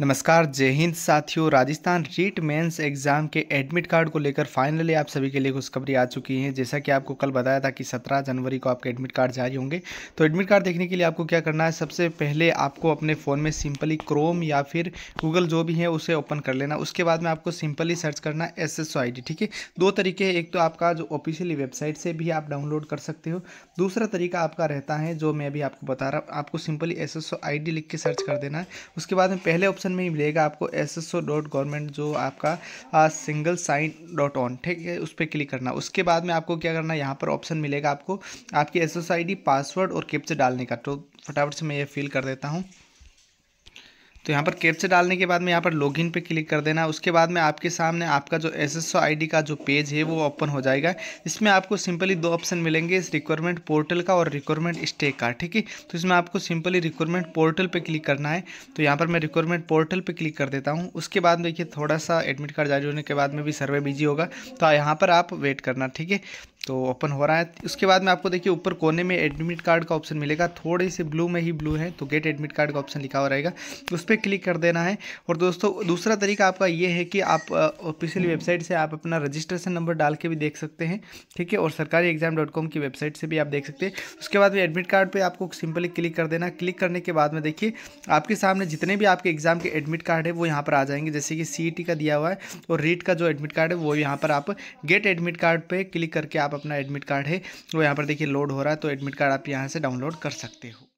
नमस्कार जय हिंद साथियों राजस्थान रीट मेंस एग्ज़ाम के एडमिट कार्ड को लेकर फाइनली आप सभी के लिए खुशखबरी आ चुकी है जैसा कि आपको कल बताया था कि 17 जनवरी को आपके एडमिट कार्ड जारी होंगे तो एडमिट कार्ड देखने के लिए आपको क्या करना है सबसे पहले आपको अपने फ़ोन में सिंपली क्रोम या फिर गूगल जो भी है उसे ओपन कर लेना उसके बाद में आपको सिंपली सर्च करना है एस एस ठीक है दो तरीके हैं एक तो आपका जो ऑफिशियली वेबसाइट से भी आप डाउनलोड कर सकते हो दूसरा तरीका आपका रहता है जो मैं अभी आपको बता रहा हूँ आपको सिंपली एस एस लिख के सर्च कर देना है उसके बाद में पहले ऑप्शन डिस्क्रिप्शन में ही मिलेगा आपको S S O dot government जो आपका आ, सिंगल साइन डॉट ऑन ठीक है उस पर क्लिक करना उसके बाद में आपको क्या करना है यहाँ पर ऑप्शन मिलेगा आपको आपकी S S I D password और कैप्चा डालने का तो फटाफट से मैं ये फिल कर देता हूँ तो यहाँ पर कैप्चर डालने के बाद में यहाँ पर लॉगिन पे क्लिक कर देना उसके बाद में आपके सामने आपका जो एस एस का जो पेज है वो ओपन हो जाएगा इसमें आपको सिंपली दो ऑप्शन मिलेंगे इस रिक्वायरमेंट पोर्टल का और रिक्वायरमेंट स्टेक का ठीक है तो इसमें आपको सिंपली रिक्वायरमेंट पोर्टल पर क्लिक करना है तो यहाँ पर मैं रिक्वायरमेंट पोर्टल पर क्लिक कर देता हूँ उसके बाद देखिए थोड़ा सा एडमिट कार्ड जारी होने के बाद में भी सर्वे बिजी होगा तो यहाँ पर आप वेट करना ठीक है तो ओपन हो रहा है उसके बाद में आपको देखिए ऊपर कोने में एडमिट कार्ड का ऑप्शन मिलेगा थोड़े से ब्लू में ही ब्लू है तो गेट एडमिट कार्ड का ऑप्शन लिखा हुआ रहेगा उस पर क्लिक कर देना है और दोस्तों दूसरा तरीका आपका ये है कि आप ऑफिशियल वेबसाइट से आप अपना रजिस्ट्रेशन नंबर डाल के भी देख सकते हैं ठीक है और सरकारी एग्जाम डॉट कॉम की वेबसाइट से भी आप देख सकते हैं उसके बाद में एडमिट कार्ड पर आपको सिंपली क्लिक कर देना क्लिक करने के बाद में देखिए आपके सामने जितने भी आपके एग्जाम के एडमिट कार्ड है वो यहाँ पर आ जाएंगे जैसे कि सी का दिया हुआ है और रीट का जो एडमिट कार्ड है वो यहाँ पर आप गेट एडमिट कार्ड पर क्लिक करके आप अपना एडमिट कार्ड है वो यहाँ पर देखिए लोड हो रहा है तो एडमिट कार्ड आप यहाँ से डाउनलोड कर सकते हो